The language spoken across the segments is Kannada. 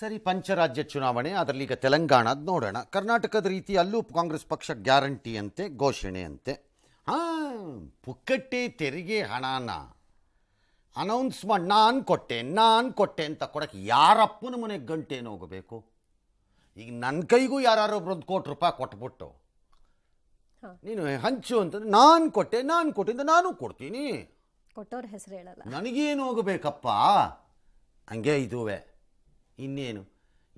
ಸರಿ ಪಂಚರಾಜ್ಯ ಚುನಾವಣೆ ಅದರಲ್ಲಿ ಈಗ ತೆಲಂಗಾಣದ ನೋಡೋಣ ಕರ್ನಾಟಕದ ರೀತಿ ಅಲ್ಲೂ ಕಾಂಗ್ರೆಸ್ ಪಕ್ಷ ಗ್ಯಾರಂಟಿ ಘೋಷಣೆ ಘೋಷಣೆಯಂತೆ ಹಾಂ ಪುಕ್ಕಟ್ಟೆ ತೆರಿಗೆ ಹಣನ ಅನೌನ್ಸ್ ಮಾಡಿ ನಾನು ಕೊಟ್ಟೆ ನಾನು ಕೊಟ್ಟೆ ಅಂತ ಕೊಡೋಕ್ಕೆ ಯಾರಪ್ಪನ ಮನೆಗೆ ಗಂಟೇನು ಹೋಗಬೇಕು ಈಗ ನನ್ನ ಕೈಗೂ ಯಾರು ಒಂದು ಕೋಟಿ ರೂಪಾಯಿ ಕೊಟ್ಬಿಟ್ಟು ನೀನು ಹಂಚು ಅಂತ ನಾನು ಕೊಟ್ಟೆ ನಾನು ಕೊಟ್ಟಿಂದ ನಾನು ಕೊಡ್ತೀನಿ ಕೊಟ್ಟವ್ರ ಹೆಸರು ಹೇಳಲ್ಲ ನನಗೇನು ಹೋಗಬೇಕಪ್ಪ ಹಂಗೆ ಇದುವೆ ಇನ್ನೇನು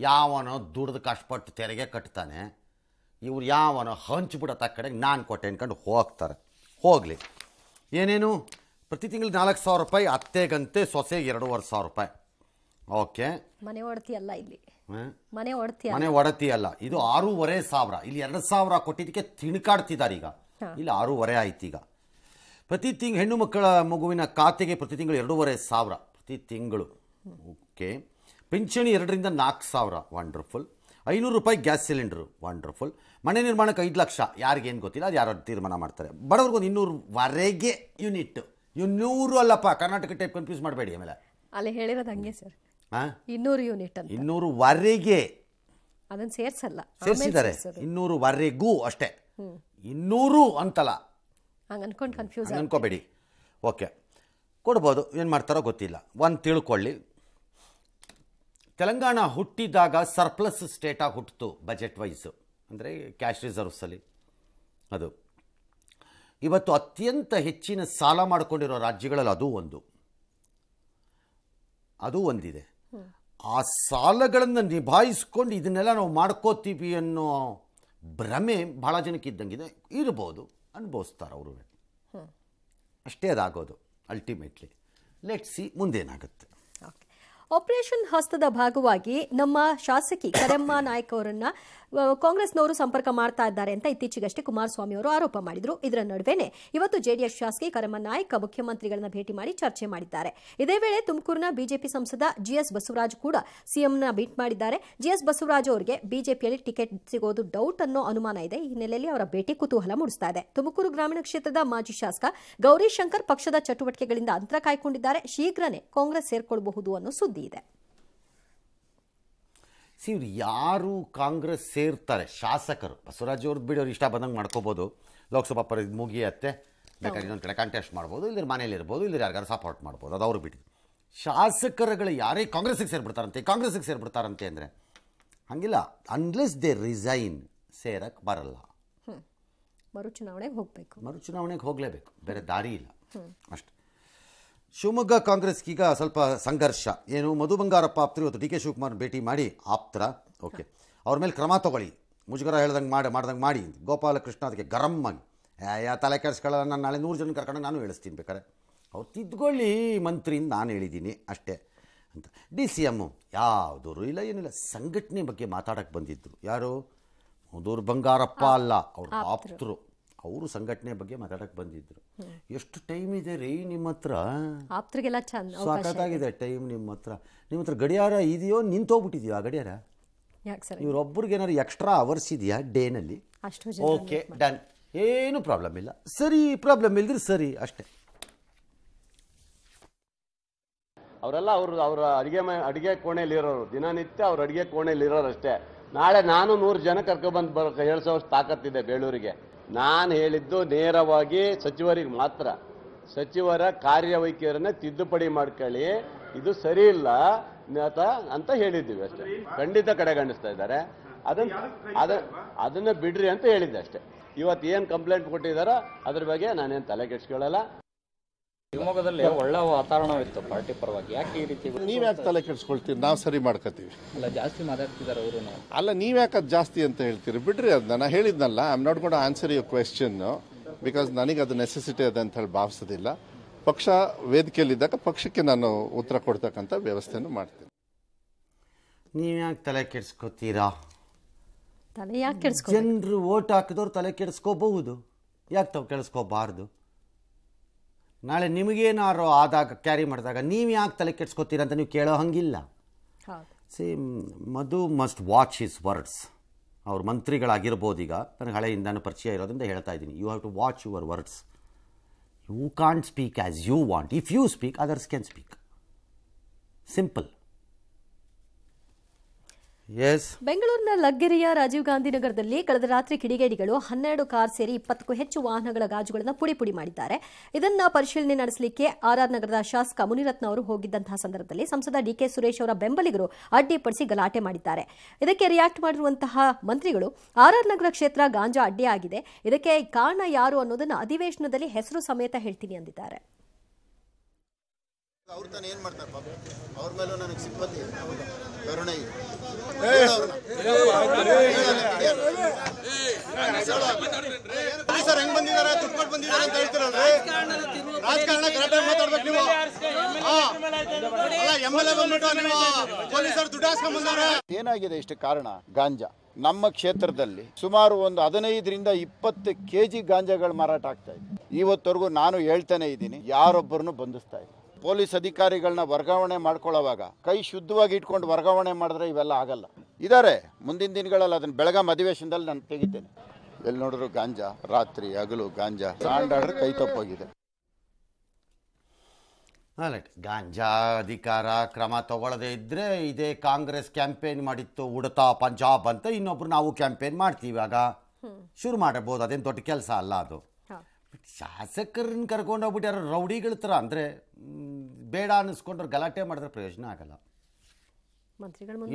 ಯಾವನೋ ದುಡ್ದು ಕಷ್ಟಪಟ್ಟು ತೆರಿಗೆ ಕಟ್ತಾನೆ ಇವ್ರು ಯಾವನೋ ಹಂಚ್ಬಿಡೋ ಕಡೆಗೆ ನಾನು ಕೊಟ್ಟೆ ಅನ್ಕಂಡು ಹೋಗ್ತಾರೆ ಹೋಗಲಿ ಏನೇನು ಪ್ರತಿ ತಿಂಗಳು ನಾಲ್ಕು ಸಾವಿರ ರೂಪಾಯಿ ಅತ್ತೆಗಂತೆ ಸೊಸೆಗೆ ಎರಡೂವರೆ ಸಾವಿರ ರೂಪಾಯಿ ಓಕೆ ಮನೆ ಒಡತಿ ಅಲ್ಲ ಇಲ್ಲಿ ಮನೆ ಒಡತಿ ಮನೆ ಒಡತಿ ಅಲ್ಲ ಇದು ಆರೂವರೆ ಸಾವಿರ ಇಲ್ಲಿ ಎರಡು ಸಾವಿರ ಕೊಟ್ಟಿದ್ದಕ್ಕೆ ತಿಣ್ಕಾಡ್ತಿದ್ದಾರೆ ಈಗ ಇಲ್ಲಿ ಆರೂವರೆ ಆಯ್ತು ಈಗ ಪ್ರತಿ ತಿಂಗ್ ಹೆಣ್ಣು ಮಕ್ಕಳ ಮಗುವಿನ ಖಾತೆಗೆ ಪ್ರತಿ ತಿಂಗಳು ಎರಡೂವರೆ ಸಾವಿರ ಪ್ರತಿ ತಿಂಗಳು ಓಕೆ ಪಿಂಚಣಿ ಎರಡರಿಂದ ನಾಲ್ಕು ಸಾವಿರ ವಂಡ್ರ್ಫುಲ್ ಐನೂರು ರೂಪಾಯಿ ಗ್ಯಾಸ್ ಸಿಲಿಂಡ್ರು ವಂಡರ್ಫುಲ್ ಮನೆ ನಿರ್ಮಾಣಕ್ಕೆ ಐದು ಲಕ್ಷ ಯಾರಿಗೇನು ಗೊತ್ತಿಲ್ಲ ಅದು ಯಾರು ತೀರ್ಮಾನ ಮಾಡ್ತಾರೆ ಇನ್ನೂರು ವರೆಗೆ ಯೂನಿಟ್ ಇನ್ನೂರು ಅಲ್ಲಪ್ಪ ಕರ್ನಾಟಕ ಟೈಪ್ ಕನ್ಫ್ಯೂಸ್ ಮಾಡಬೇಡಿ ಆಮೇಲೆ ಅಲ್ಲಿ ಹೇಳಿರೋದು ಹಂಗೆ ಸರ್ ಹಾಂ ಇನ್ನೂರು ಯೂನಿಟ್ ಅಂತ ಇನ್ನೂರುವರೆಗೆ ಅದನ್ನು ಸೇರಿಸಲ್ಲ ಸೇರಿಸಿದ್ದಾರೆ ವರೆಗೂ ಅಷ್ಟೇ ಇನ್ನೂರು ಅಂತಲ್ಲ ಹಂಗೆ ಅನ್ಕೊಂಡು ಕನ್ಫ್ಯೂಸ್ ಅನ್ಕೋಬೇಡಿ ಓಕೆ ಕೊಡ್ಬೋದು ಏನು ಮಾಡ್ತಾರೋ ಗೊತ್ತಿಲ್ಲ ಒಂದು ತಿಳ್ಕೊಳ್ಳಿ ತೆಲಂಗಾಣ ಹುಟ್ಟಿದಾಗ ಸರ್ಪ್ಲಸ್ ಸ್ಟೇಟಾಗಿ ಹುಟ್ಟಿತು ಬಜೆಟ್ ವೈಸು ಅಂದರೆ ಕ್ಯಾಶ್ ರಿಸರ್ವ್ಸಲ್ಲಿ ಅದು ಇವತ್ತು ಅತ್ಯಂತ ಹೆಚ್ಚಿನ ಸಾಲ ಮಾಡಿಕೊಂಡಿರೋ ರಾಜ್ಯಗಳಲ್ಲಿ ಅದು ಒಂದು ಅದು ಒಂದಿದೆ ಆ ಸಾಲಗಳನ್ನು ನಿಭಾಯಿಸ್ಕೊಂಡು ಇದನ್ನೆಲ್ಲ ನಾವು ಮಾಡ್ಕೋತೀವಿ ಅನ್ನೋ ಭ್ರಮೆ ಭಾಳ ಜನಕ್ಕೆ ಇದ್ದಂಗಿದೆ ಇರ್ಬೋದು ಅನುಭವಿಸ್ತಾರೆ ಅವರು ಅಷ್ಟೇ ಅದಾಗೋದು ಅಲ್ಟಿಮೇಟ್ಲಿ ಲೆಟ್ ಸಿ ಮುಂದೇನಾಗುತ್ತೆ ಆಪರೇಷನ್ ಹಸ್ತದ ಭಾಗವಾಗಿ ನಮ್ಮ ಶಾಸಕಿ ಕರೆಮ್ಮ ನಾಯ್ಕ ಅವರನ್ನ ಕಾಂಗ್ರೆಸ್ನವರು ಸಂಪರ್ಕ ಮಾಡ್ತಾ ಇದ್ದಾರೆ ಅಂತ ಇತ್ತೀಚೆಗಷ್ಟೇ ಕುಮಾರಸ್ವಾಮಿ ಅವರು ಆರೋಪ ಮಾಡಿದ್ರು ಇದರ ನಡುವೆನೆ ಇವತ್ತು ಜೆಡಿಎಸ್ ಶಾಸಕಿ ಕರಮ ನಾಯ್ಕ ಮುಖ್ಯಮಂತ್ರಿಗಳನ್ನ ಭೇಟಿ ಮಾಡಿ ಚರ್ಚೆ ಮಾಡಿದ್ದಾರೆ ಇದೇ ವೇಳೆ ತುಮಕೂರಿನ ಬಿಜೆಪಿ ಸಂಸದ ಜಿಎಸ್ ಬಸವರಾಜ್ ಕೂಡ ಸಿಎಂನ ಭೇಟಿ ಮಾಡಿದ್ದಾರೆ ಜಿಎಸ್ ಬಸವರಾಜ್ ಅವರಿಗೆ ಬಿಜೆಪಿಯಲ್ಲಿ ಟಿಕೆಟ್ ಸಿಗೋದು ಡೌಟ್ ಅನ್ನೋ ಅನುಮಾನ ಇದೆ ಈ ಹಿನ್ನೆಲೆಯಲ್ಲಿ ಅವರ ಭೇಟಿ ಕುತೂಹಲ ಮೂಡಿಸ್ತಾ ಇದೆ ತುಮಕೂರು ಗ್ರಾಮೀಣ ಕ್ಷೇತ್ರದ ಮಾಜಿ ಶಾಸಕ ಗೌರಿಶಂಕರ್ ಪಕ್ಷದ ಚಟುವಟಿಕೆಗಳಿಂದ ಅಂತರ ಕಾಯ್ಕೊಂಡಿದ್ದಾರೆ ಶೀಘ್ರನೇ ಕಾಂಗ್ರೆಸ್ ಸೇರ್ಕೊಳ್ಬಹುದು ಅನ್ನೋ ಸುದ್ದಿ ಇದೆ ಸಿ ಇವ್ರು ಯಾರು ಕಾಂಗ್ರೆಸ್ ಸೇರ್ತಾರೆ ಶಾಸಕರು ಬಸವರಾಜ್ ಅವ್ರದ್ದು ಬಿಡಿ ಅವ್ರು ಇಷ್ಟ ಬಂದಂಗೆ ಮಾಡ್ಕೋಬೋದು ಲೋಕಸಭಾ ಪರ ಮುಗಿಯತ್ತೆ ಬೇಕಾದ್ರೆ ಇನ್ನೊಂದು ಕಡೆ ಕಂಟೆಸ್ಟ್ ಮಾಡ್ಬೋದು ಇಲ್ಲಿ ಮನೇಲಿರ್ಬೋದು ಇಲ್ಲಿ ಯಾರಿಗಾರು ಸಪೋರ್ಟ್ ಮಾಡ್ಬೋದು ಅದು ಅವ್ರು ಬಿಡಿ ಶಾಸಕರುಗಳು ಯಾರೇ ಕಾಂಗ್ರೆಸ್ಸಿಗೆ ಸೇರಿಬಿಡ್ತಾರಂತೆ ಕಾಂಗ್ರೆಸ್ಸಿಗೆ ಸೇರಿಬಿಡ್ತಾರಂತೆ ಅಂದರೆ ಹಂಗಿಲ್ಲ ಅನ್ಲೆಸ್ ದೇ ರಿಸೈನ್ ಸೇರಕ್ಕೆ ಬರಲ್ಲ ಮರುಚುನಾವಣೆಗೆ ಹೋಗಬೇಕು ಮರುಚುನಾವಣೆಗೆ ಹೋಗಲೇಬೇಕು ಬೇರೆ ದಾರಿ ಇಲ್ಲ ಅಷ್ಟೆ ಶಿವಮೊಗ್ಗ ಕಾಂಗ್ರೆಸ್ಗೀಗ ಸ್ವಲ್ಪ ಸಂಘರ್ಷ ಏನು ಮಧು ಬಂಗಾರಪ್ಪ ಆಪ್ತರು ಇವತ್ತು ಡಿ ಕೆ ಶಿವಕುಮಾರ್ ಭೇಟಿ ಮಾಡಿ ಆಪ್ತರ ಓಕೆ ಅವ್ರ ಮೇಲೆ ಕ್ರಮ ತೊಗೊಳ್ಳಿ ಮುಜುಗರ ಹೇಳ್ದಂಗೆ ಮಾಡಿ ಮಾಡ್ದಂಗೆ ಮಾಡಿ ಗೋಪಾಲಕೃಷ್ಣ ಅದಕ್ಕೆ ಗರಂ ಆಗಿ ಯಾ ತಲೆ ಕೆಡಿಸ್ಕೊಳ್ಳಲ್ಲ ನಾನು ನಾಳೆ ನೂರು ಜನ ಕರ್ಕೊಂಡು ನಾನು ಹೇಳಿಸ್ತೀನಿ ಬೇಕಾರೆ ಅವ್ರು ತಿದ್ಕೊಳ್ಳಿ ಮಂತ್ರಿಯಿಂದ ನಾನು ಹೇಳಿದ್ದೀನಿ ಅಷ್ಟೇ ಅಂತ ಡಿ ಸಿ ಎಮ್ಮು ಯಾವುದೂ ಇಲ್ಲ ಏನಿಲ್ಲ ಸಂಘಟನೆ ಬಗ್ಗೆ ಮಾತಾಡೋಕ್ಕೆ ಬಂದಿದ್ದರು ಯಾರು ಮಧುರ್ ಬಂಗಾರಪ್ಪ ಅಲ್ಲ ಅವ್ರು ಆಪ್ತರು ಅವರು ಸಂಘಟನೆ ಬಗ್ಗೆ ಮಾತಾಡಕ್ಕೆ ಬಂದಿದ್ರು ಎಷ್ಟು ಟೈಮ್ ಇದೆ ರೀ ನಿಮ್ಮ ಹತ್ರ ಸಾಕತ್ತಾಗಿದೆ ಟೈಮ್ ನಿಮ್ಮ ಹತ್ರ ನಿಮ್ಮ ಹತ್ರ ಗಡಿಯಾರ ಇದೆಯೋ ನಿಂತೋಗ್ಬಿಟ್ಟಿದೆಯೋ ಆ ಗಡಿಯಾರ ಇವ್ರೊಬ್ಬರಿಗೆ ಏನಾದ್ರು ಎಕ್ಸ್ಟ್ರಾ ಅವರ್ಸ್ ಇದೆಯಾ ಡೇನಲ್ಲಿ ಓಕೆ ಡನ್ ಏನು ಪ್ರಾಬ್ಲಮ್ ಇಲ್ಲ ಸರಿ ಪ್ರಾಬ್ಲಮ್ ಇಲ್ದ್ರೆ ಸರಿ ಅಷ್ಟೇ ಅವರೆಲ್ಲ ಅವರು ಅವರ ಅಡುಗೆ ಮ ಅಡುಗೆ ಕೋಣೆಯಲ್ಲಿರೋರು ದಿನನಿತ್ಯ ಅವ್ರ ಅಡುಗೆ ಕೋಣೆಯಲ್ಲಿ ಇರೋರು ಅಷ್ಟೇ ನಾಳೆ ನಾನು ನೂರು ಜನ ಬಂದು ಬರೋ ಸಾವಿರ ತಾಕತ್ತಿದೆ ಬೇಳೂರಿಗೆ ನಾನು ಹೇಳಿದ್ದು ನೇರವಾಗಿ ಸಚಿವರಿಗೆ ಮಾತ್ರ ಸಚಿವರ ಕಾರ್ಯವೈಖ್ಯರನ್ನು ತಿದ್ದುಪಡಿ ಮಾಡ್ಕೊಳ್ಳಿ ಇದು ಸರಿ ಇಲ್ಲ ಅಂತ ಹೇಳಿದ್ದೀವಿ ಅಷ್ಟೇ ಖಂಡಿತ ಕಡೆಗಣಿಸ್ತಾ ಇದ್ದಾರೆ ಅದನ್ನು ಅದ ಅದನ್ನು ಬಿಡ್ರಿ ಅಂತ ಹೇಳಿದ್ದೆ ಅಷ್ಟೇ ಇವತ್ತು ಏನು ಕಂಪ್ಲೇಂಟ್ ಕೊಟ್ಟಿದ್ದಾರೋ ಅದ್ರ ಬಗ್ಗೆ ನಾನೇನು ತಲೆ ಕೆಡಿಸ್ಕೊಳ್ಳಲ್ಲ ಶಿವಮೊಗ್ಗದಲ್ಲಿ ಒಳ್ಳೆ ವಾತಾವರಣವಿತ್ತು ಪಾರ್ಟಿ ಪರವಾಗಿ ಯಾಕೆ ಈ ರೀತಿ ನೀವ್ ಯಾಕೆ ತಲೆ ಕೆಡಿಸ್ಕೊಳ್ತೀರಿ ನಾವು ಸರಿ ಮಾಡ್ಕೋತೀವಿ ಅಲ್ಲ ಜಾಸ್ತಿ ಮಾತಾಡ್ತಿದ್ದಾರೆ ಅವರು ಅಲ್ಲ ನೀವ್ ಯಾಕೆ ಅದು ಜಾಸ್ತಿ ಅಂತ ಹೇಳ್ತೀರಿ ಬಿಡ್ರಿ ಅದನ್ನ ನಾನು ಹೇಳಿದ್ನಲ್ಲ I am not God answer your question because ನನಗೆ ಅದು ನೆಸೆಸಿಟಿ ಅದ ಅಂತ ಹೇಳಿ ಭಾವಿಸೋದಿಲ್ಲ ಪಕ್ಷ ವೇದಿಕೆಯಲ್ಲಿದ್ದಾಗ ಪಕ್ಷಕ್ಕೆ ನಾನು ಉತ್ತರ ಕೊಡ್ತಕ್ಕಂಥ ವ್ಯವಸ್ಥೆಯನ್ನು ಮಾಡ್ತೀನಿ ನೀವು ಯಾಕೆ ತಲೆ ಕೆಡಿಸ್ಕೋತೀರಾ ತಲೆ ಯಾಕೆ ಕೆಡಿಸ್ಕೊ ಜನರು ಓಟ್ ಹಾಕಿದವ್ರು ತಲೆ ಕೆಡಿಸ್ಕೋಬಹುದು ಯಾಕೆ ತಾವು ಕೆಡಿಸ್ಕೋಬಾರ್ದು ನಾಳೆ ನಿಮಗೇನಾರು ಆದಾಗ ಕ್ಯಾರಿ ಮಾಡಿದಾಗ ನೀವು ಯಾಕೆ ತಲೆ ಅಂತ ನೀವು ಕೇಳೋ ಹಂಗಿಲ್ಲ see Madhu must watch his words ಅವ್ರ ಮಂತ್ರಿಗಳಾಗಿರ್ಬೋದು ಈಗ ನನಗೆ ಹಳೆಯಿಂದಾನು ಪರಿಚಯ ಇರೋದ್ರಿಂದ ಹೇಳ್ತಾ ಇದ್ದೀನಿ you have to watch your words you can't speak as you want if you speak others can speak simple ಬೆಂಗಳೂರಿನ ಲಗ್ಗೆರೆಯ ರಾಜೀವ್ ಗಾಂಧಿ ನಗರದಲ್ಲಿ ಕಳೆದ ರಾತ್ರಿ ಕಿಡಿಗೇಡಿಗಳು ಹನ್ನೆರಡು ಕಾರ್ ಸೇರಿ ಇಪ್ಪತ್ತಕ್ಕೂ ಹೆಚ್ಚು ವಾಹನಗಳ ಗಾಜುಗಳನ್ನು ಪುಡಿ ಪುಡಿ ಮಾಡಿದ್ದಾರೆ ಇದನ್ನ ಪರಿಶೀಲನೆ ನಡೆಸಲಿಕ್ಕೆ ಆರ್ಆರ್ ನಗರದ ಶಾಸಕ ಮುನಿರತ್ನ ಅವರು ಹೋಗಿದ್ದಂತಹ ಸಂದರ್ಭದಲ್ಲಿ ಸಂಸದ ಡಿಕೆ ಸುರೇಶ್ ಅವರ ಬೆಂಬಲಿಗರು ಅಡ್ಡಿಪಡಿಸಿ ಗಲಾಟೆ ಮಾಡಿದ್ದಾರೆ ಇದಕ್ಕೆ ರಿಯಾಕ್ಟ್ ಮಾಡಿರುವಂತಹ ಮಂತ್ರಿಗಳು ಆರ್ ನಗರ ಕ್ಷೇತ್ರ ಗಾಂಜಾ ಅಡ್ಡಿಯಾಗಿದೆ ಇದಕ್ಕೆ ಕಾರಣ ಯಾರು ಅನ್ನೋದನ್ನು ಅಧಿವೇಶನದಲ್ಲಿ ಹೆಸರು ಸಮೇತ ಹೇಳ್ತೀನಿ ಅಂದಿದ್ದಾರೆ ಅವ್ರ ತಾನು ಏನ್ ಮಾಡ್ತಾರೆ ಪಾಪ ಅವ್ರ ಮೇಲೂ ನನಗೆ ಸಿಂಪತಿ ಕರುಣೆ ಸರ್ ಹೆಂಗ್ ಬಂದಿದಾರ ದುಡ್ಡು ಬಂದಿದಾರ ಬಂದಿದಾರೆ ಅಂತ ಹೇಳ್ತಿರಲ್ರಿ ರಾಜಕಾರಣ ಕರೆಕ್ಟಾಗಿ ಮಾತಾಡ್ಬೇಕು ನೀವು ಅಲ್ಲ ಎಮ್ ಎಲ್ ಎ ಬಂದ್ಬಿಟ್ಟು ನೀವು ಪೊಲೀಸರು ದುಡ್ಡು ಹಾಸ್ಕೊಂಡ್ ಬಂದಾರ ಏನಾಗಿದೆ ಇಷ್ಟು ಕಾರಣ ಗಾಂಜಾ ನಮ್ಮ ಕ್ಷೇತ್ರದಲ್ಲಿ ಸುಮಾರು ಒಂದು ಹದಿನೈದರಿಂದ ಇಪ್ಪತ್ತು ಕೆ ಜಿ ಗಾಂಜಾಗಳು ಮಾರಾಟ ಆಗ್ತಾ ಇದೆ ಇವತ್ತವರೆಗೂ ನಾನು ಹೇಳ್ತಾನೆ ಇದ್ದೀನಿ ಯಾರೊಬ್ಬರನ್ನು ಬಂಧಿಸ್ತಾ ಇಲ್ಲ ಪೊಲೀಸ್ ಅಧಿಕಾರಿಗಳನ್ನ ವರ್ಗಾವಣೆ ಮಾಡ್ಕೊಳ್ಳೋವಾಗ ಕೈ ಶುದ್ಧವಾಗಿ ಇಟ್ಕೊಂಡು ವರ್ಗಾವಣೆ ಮಾಡಿದ್ರೆ ಇವೆಲ್ಲ ಆಗಲ್ಲ ಇದ್ದಾರೆ ಮುಂದಿನ ದಿನಗಳಲ್ಲಿ ಅದನ್ನ ಬೆಳಗಾಂ ಅಧಿವೇಶನದಲ್ಲಿ ನಾನು ತೆಗಿತೇನೆ ಎಲ್ಲಿ ನೋಡಿದ್ರು ಗಾಂಜಾ ರಾತ್ರಿ ಹಗಲು ಗಾಂಜಾ ಸಾಂಡಾಡ್ರೆ ಕೈ ತಪ್ಪೋಗಿದೆ ಗಾಂಜಾ ಅಧಿಕಾರ ಕ್ರಮ ತಗೊಳ್ಳದೇ ಇದ್ದರೆ ಇದೇ ಕಾಂಗ್ರೆಸ್ ಕ್ಯಾಂಪೇನ್ ಮಾಡಿತ್ತು ಉಡತಾ ಪಂಜಾಬ್ ಅಂತ ಇನ್ನೊಬ್ರು ನಾವು ಕ್ಯಾಂಪೇನ್ ಮಾಡ್ತೀವಿ ಆಗ ಶುರು ಮಾಡಬಹುದು ಅದೇನು ದೊಡ್ಡ ಕೆಲಸ ಅಲ್ಲ ಅದು ಶಾಸಕರನ್ನ ಕರ್ಕೊಂಡೋಗ್ಬಿಟ್ಟು ಯಾರು ರೌಡಿಗಳ ಥರ ಅಂದರೆ ಬೇಡ ಅನ್ನಿಸ್ಕೊಂಡ್ರೆ ಗಲಾಟೆ ಮಾಡಿದ್ರೆ ಪ್ರಯೋಜನ ಆಗಲ್ಲ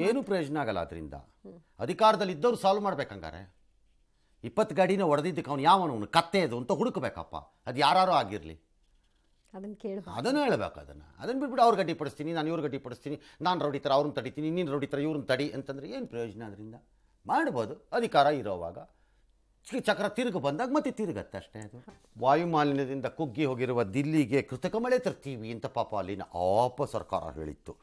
ಏನು ಪ್ರಯೋಜನ ಆಗಲ್ಲ ಅದರಿಂದ ಅಧಿಕಾರದಲ್ಲಿ ಇದ್ದವ್ರು ಸಾಲ್ವ್ ಮಾಡ್ಬೇಕಂಗಾರೆ ಇಪ್ಪತ್ತು ಗಾಡಿನ ಹೊಡೆದಿದ್ದಕ್ಕೆ ಅವ್ನು ಯಾವನು ಅವನು ಕತ್ತೆ ಅದು ಅಂತ ಹುಡುಕಬೇಕಪ್ಪ ಅದು ಯಾರು ಆಗಿರಲಿ ಅದನ್ನು ಹೇಳಬೇಕು ಅದನ್ನು ಅದನ್ನು ಬಿಟ್ಬಿಟ್ಟು ಅವ್ರು ಪಡಿಸ್ತೀನಿ ನಾನು ಇವ್ರು ಪಡಿಸ್ತೀನಿ ನಾನು ರೌಡಿ ಥರ ಅವ್ರನ್ನ ತಡಿತೀನಿ ನೀನು ರೌಡಿ ಥರ ಇವ್ರನ್ನ ತಡಿ ಅಂತಂದರೆ ಏನು ಪ್ರಯೋಜನ ಅದರಿಂದ ಮಾಡ್ಬೋದು ಅಧಿಕಾರ ಇರೋವಾಗ ಚಕ್ರ ತಿರುಗಿ ಬಂದಾಗ ಮತ್ತೆ ಅಷ್ಟೇ ಅದು ವಾಯುಮಾಲಿನ್ಯದಿಂದ ಕುಗ್ಗಿ ಹೋಗಿರುವ ದಿಲ್ಲಿಗೆ ಕೃತಕ ಮಳೆ ತರ್ತೀವಿ ಅಂತ ಪಾಪ ಅಲ್ಲಿನ ಆಪ ಸರ್ಕಾರ ಹೇಳಿತ್ತು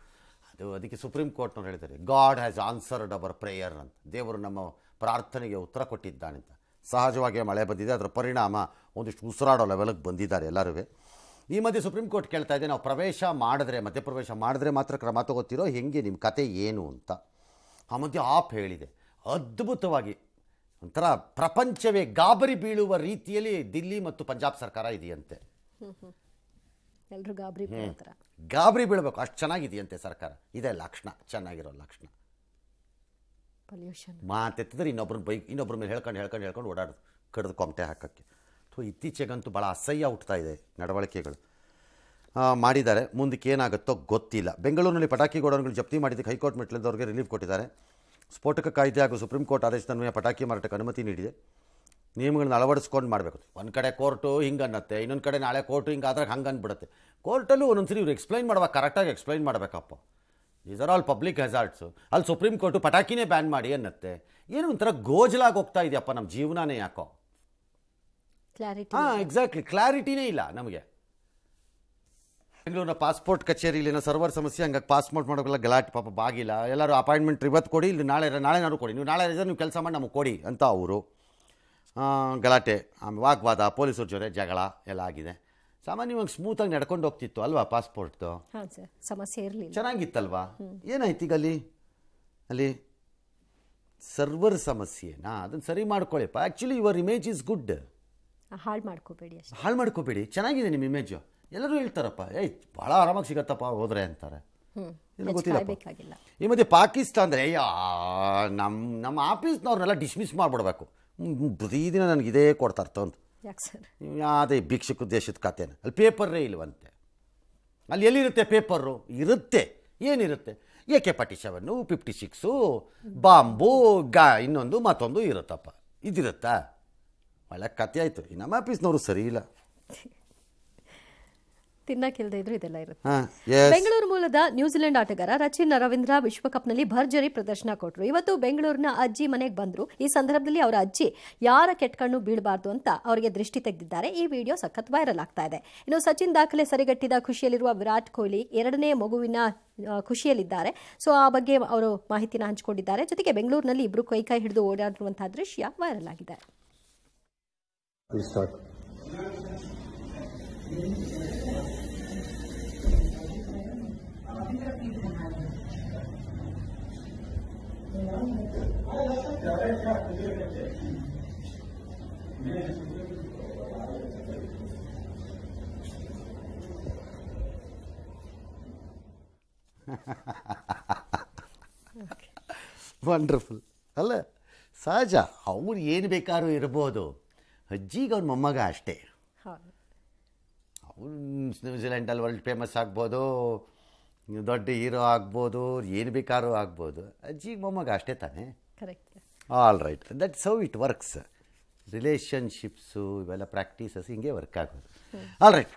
ಅದು ಅದಕ್ಕೆ ಸುಪ್ರೀಂ ಕೋರ್ಟ್ನವ್ರು ಹೇಳಿದ್ದಾರೆ God has answered our prayer ಅಂತ ದೇವರು ನಮ್ಮ ಪ್ರಾರ್ಥನೆಗೆ ಉತ್ತರ ಕೊಟ್ಟಿದ್ದಾನೆ ಅಂತ ಸಹಜವಾಗಿ ಮಳೆ ಬಂದಿದೆ ಅದರ ಪರಿಣಾಮ ಒಂದಿಷ್ಟು ಉಸಿರಾಡೋ ಲೆವೆಲ್ಗೆ ಬಂದಿದ್ದಾರೆ ಎಲ್ಲರೂ ಈ ಮಧ್ಯೆ ಸುಪ್ರೀಂ ಕೋರ್ಟ್ ಕೇಳ್ತಾ ಇದೆ ನಾವು ಪ್ರವೇಶ ಮಾಡಿದ್ರೆ ಮಧ್ಯಪ್ರವೇಶ ಮಾಡಿದ್ರೆ ಮಾತ್ರ ಕ್ರಮ ತಗೋತಿರೋ ಹೆಂಗೆ ನಿಮ್ಮ ಕತೆ ಏನು ಅಂತ ಆ ಮಧ್ಯೆ ಆಪ್ ಹೇಳಿದೆ ಅದ್ಭುತವಾಗಿ ಒಂಥರ ಪ್ರಪಂಚವೇ ಗಾಬರಿ ಬೀಳುವ ರೀತಿಯಲ್ಲಿ ದಿಲ್ಲಿ ಮತ್ತು ಪಂಜಾಬ್ ಸರ್ಕಾರ ಇದೆಯಂತೆ ಎಲ್ಲರೂ ಗಾಬರಿ ಗಾಬರಿ ಬೀಳಬೇಕು ಅಷ್ಟು ಚೆನ್ನಾಗಿದೆಯಂತೆ ಸರ್ಕಾರ ಇದೇ ಲಕ್ಷಣ ಚೆನ್ನಾಗಿರೋ ಲಕ್ಷಣ ಮಾತೆತ್ತಿದ್ರೆ ಇನ್ನೊಬ್ರ ಬೈಕ್ ಇನ್ನೊಬ್ರ ಮೇಲೆ ಹೇಳ್ಕೊಂಡು ಹೇಳ್ಕೊಂಡು ಹೇಳ್ಕೊಂಡು ಓಡಾಡೋದು ಕಡಿದು ಕೊಮಟೆ ಹಾಕೋಕ್ಕೆ ಸೊ ಇತ್ತೀಚೆಗಂತೂ ಭಾಳ ಅಸಹ್ಯ ಹುಟ್ಟುತ್ತಾ ಇದೆ ನಡವಳಿಕೆಗಳು ಮಾಡಿದ್ದಾರೆ ಮುಂದಕ್ಕೆ ಏನಾಗುತ್ತೋ ಗೊತ್ತಿಲ್ಲ ಬೆಂಗಳೂರಿನಲ್ಲಿ ಪಟಾಕಿ ಗೋಡನ್ಗಳು ಜಪ್ತಿ ಮಾಡಿದ್ದಕ್ಕೆ ಹೈಕೋರ್ಟ್ ಅವ್ರಿಗೆ ರಿಲೀಫ್ ಕೊಟ್ಟಿದ್ದಾರೆ ಸ್ಫೋಟಕ ಕಾಯ್ದೆ ಹಾಗೂ ಸುಪ್ರೀಂ ಕೋರ್ಟ್ ಆದೇಶದನ್ವಯ ಪಟಾಕಿ ಮಾರಾಟಕ್ಕೆ ಅನುಮತಿ ನೀಡಿದೆ ನಿಯಮಗಳನ್ನ ಅಳವಡಿಸ್ಕೊಂಡು ಮಾಡಬೇಕು ಒಂದು ಕಡೆ ಕೋರ್ಟು ಹಿಂಗೆ ಅನ್ನತ್ತೆ ಇನ್ನೊಂದು ಕಡೆ ನಾಳೆ ಕೋರ್ಟು ಹಿಂಗೆ ಆದ್ರೆ ಹಂಗೆ ಅಂದ್ಬಿಡುತ್ತೆ ಕೋರ್ಟಲ್ಲೂ ಸರಿ ಇವ್ರು ಎಕ್ಸ್ಪ್ಲೈನ್ ಮಾಡುವಾಗ ಕರೆಕ್ಟಾಗಿ ಎಕ್ಸ್ಪ್ಲೈನ್ ಮಾಡಬೇಕಪ್ಪ ಈಸ್ ಆರ್ ಆಲ್ ಪಬ್ಲಿಕ್ ಹೆಸಾರ್ಟ್ಸು ಅಲ್ಲಿ ಸುಪ್ರೀಂ ಕೋರ್ಟು ಪಟಾಕಿನೇ ಬ್ಯಾನ್ ಮಾಡಿ ಅನ್ನತ್ತೆ ಏನೋ ಒಂಥರ ಗೋಜಲಾಗಿ ಹೋಗ್ತಾ ಇದೆಯಪ್ಪ ನಮ್ಮ ಜೀವನನೇ ಯಾಕೋ ಹಾಂ ಎಕ್ಸಾಕ್ಟ್ಲಿ ಕ್ಲಾರಿಟಿನೇ ಇಲ್ಲ ನಮಗೆ ಬೆಂಗಳೂರಿನ ಪಾಸ್ಪೋರ್ಟ್ ಕಚೇರಿ ಇಲ್ಲಿನ ಸರ್ವರ್ ಸಮಸ್ಯೆ ಹಂಗಾಗಿ ಪಾಸ್ಪೋರ್ಟ್ ಮಾಡೋಕ್ಕೆಲ್ಲ ಗಲಾಟೆ ಪಾಪ ಬಾಗಿಲ್ಲ ಎಲ್ಲರೂ ಅಪಾಯಿಂಟ್ಮೆಂಟ್ ಇವತ್ತು ಕೊಡಿ ಇಲ್ಲಿ ನಾಳೆ ನಾನು ಕೊಡಿ ನೀವು ನಾಳೆ ಇದ್ರೆ ನೀವು ಕೆಲಸ ಮಾಡಿ ನಮಗೆ ಕೊಡಿ ಅಂತ ಅವರು ಗಲಾಟೆ ಆಮೇಲೆ ವಾಗ್ವಾದ ಪೊಲೀಸರ ಜೊತೆ ಜಗಳ ಎಲ್ಲ ಆಗಿದೆ ಸಾಮಾನ್ಯವಾಗಿ ಸ್ಮೂತಾಗಿ ನಡ್ಕೊಂಡು ಹೋಗ್ತಿತ್ತು ಅಲ್ವಾ ಪಾಸ್ಪೋರ್ಟ್ ಸಮಸ್ಯೆ ಇರಲಿ ಚೆನ್ನಾಗಿತ್ತಲ್ವಾ ಏನಾಯ್ತು ಈಗ ಅಲ್ಲಿ ಅಲ್ಲಿ ಸರ್ವರ್ ಸಮಸ್ಯೆನಾ ಅದನ್ನು ಸರಿ ಮಾಡ್ಕೊಳ್ಳಿಪ್ಪ actually your image is good ಹಾಳು ಮಾಡ್ಕೋಬೇಡಿ ಹಾಳು ಮಾಡ್ಕೋಬೇಡಿ ಚೆನ್ನಾಗಿದೆ ನಿಮ್ಮ ಇಮೇಜು ಎಲ್ಲರೂ ಹೇಳ್ತಾರಪ್ಪ ಏಯ್ ಭಾಳ ಆರಾಮಾಗಿ ಸಿಗತ್ತಪ್ಪ ಹೋದ್ರೆ ಅಂತಾರೆ ಗೊತ್ತಿಲ್ಲ ಈ ಮಧ್ಯೆ ಪಾಕಿಸ್ತಾನ ಅಯ್ಯೋ ನಮ್ಮ ನಮ್ಮ ಆಫೀಸ್ನವ್ರನ್ನೆಲ್ಲ ಡಿಸ್ಮಿಸ್ ಮಾಡಿಬಿಡ್ಬೇಕು ಪ್ರತಿದಿನ ನನಗೆ ಇದೇ ಕೊಡ್ತಾರೆ ತಂದು ಯಾವುದೇ ಭಿಕ್ಷಕ ದೇಶದ ಕಥೆನ ಅಲ್ಲಿ ಪೇಪರೇ ಇಲ್ವಂತೆ ಅಲ್ಲಿ ಎಲ್ಲಿರುತ್ತೆ ಪೇಪರು ಇರುತ್ತೆ ಏನಿರುತ್ತೆ A K party seven fifty six bomb ಗಾ ಇನ್ನೊಂದು ಮತ್ತೊಂದು ಇರುತ್ತಪ್ಪ ಇದಿರುತ್ತಾ ಒಳ್ಳೆ ಕತೆ ಆಯಿತು ನಮ್ಮ ಆಫೀಸ್ನವರು ಸರಿ ಇಲ್ಲ ತಿನ್ನಕ್ಕಿಲ್ಲದೆ ಇದ್ರು ಇದೆಲ್ಲ ಇರುತ್ತೆ ಬೆಂಗಳೂರು ಮೂಲದ ನ್ಯೂಜಿಲೆಂಡ್ ಆಟಗಾರ ರಚಿನ್ ರವೀಂದ್ರ ವಿಶ್ವಕಪ್ನಲ್ಲಿ ಭರ್ಜರಿ ಪ್ರದರ್ಶನ ಕೊಟ್ಟರು ಇವತ್ತು ಬೆಂಗಳೂರಿನ ಅಜ್ಜಿ ಮನೆಗೆ ಬಂದ್ರು ಈ ಸಂದರ್ಭದಲ್ಲಿ ಅವರ ಅಜ್ಜಿ ಯಾರ ಕೆಟ್ಕಣ್ಣು ಬೀಳಬಾರ್ದು ಅಂತ ಅವರಿಗೆ ದೃಷ್ಟಿ ತೆಗೆದಿದ್ದಾರೆ ಈ ವಿಡಿಯೋ ಸಖತ್ ವೈರಲ್ ಆಗ್ತಾ ಇದೆ ಇನ್ನು ಸಚಿನ್ ದಾಖಲೆ ಸರಿಗಟ್ಟಿದ ಖುಷಿಯಲ್ಲಿರುವ ವಿರಾಟ್ ಕೊಹ್ಲಿ ಎರಡನೇ ಮಗುವಿನ ಖುಷಿಯಲ್ಲಿದ್ದಾರೆ ಸೊ ಆ ಬಗ್ಗೆ ಅವರು ಮಾಹಿತಿನ ಹಂಚಿಕೊಂಡಿದ್ದಾರೆ ಜೊತೆಗೆ ಬೆಂಗಳೂರಿನಲ್ಲಿ ಇಬ್ರು ಕೈ ಕೈ ಹಿಡಿದು ಓಡಾಡಿರುವಂತಹ ದೃಶ್ಯ ವೈರಲ್ ಆಗಿದೆ ವಂಡರ್ಫುಲ್ ಅಲ್ಲ ಸಹಜ ಅವ್ರು ಏನು ಬೇಕಾದ್ರೂ ಇರ್ಬೋದು ಅಜ್ಜಿಗೆ ಅವ್ರ ಮೊಮ್ಮಗ ಅಷ್ಟೇ ಅವ್ರು ನ್ಯೂಜಿಲೆಂಡಲ್ಲಿ ವರ್ಲ್ಡ್ ಫೇಮಸ್ ಆಗ್ಬೋದು ನೀವು ದೊಡ್ಡ ಹೀರೋ ಆಗ್ಬೋದು ಏನು ಬೇಕಾದ್ರೂ ಆಗ್ಬೋದು ಅಜ್ಜಿ ಮೊಮ್ಮಗ ಅಷ್ಟೇ ತಾನೆ correct all right that so it works relationships ಇವೆಲ್ಲ ಪ್ರಾಕ್ಟೀಸಸ್ ಹಿಂಗೆ ವರ್ಕ್ ಆಗೋದು ಆಲ್ ರೈಟ್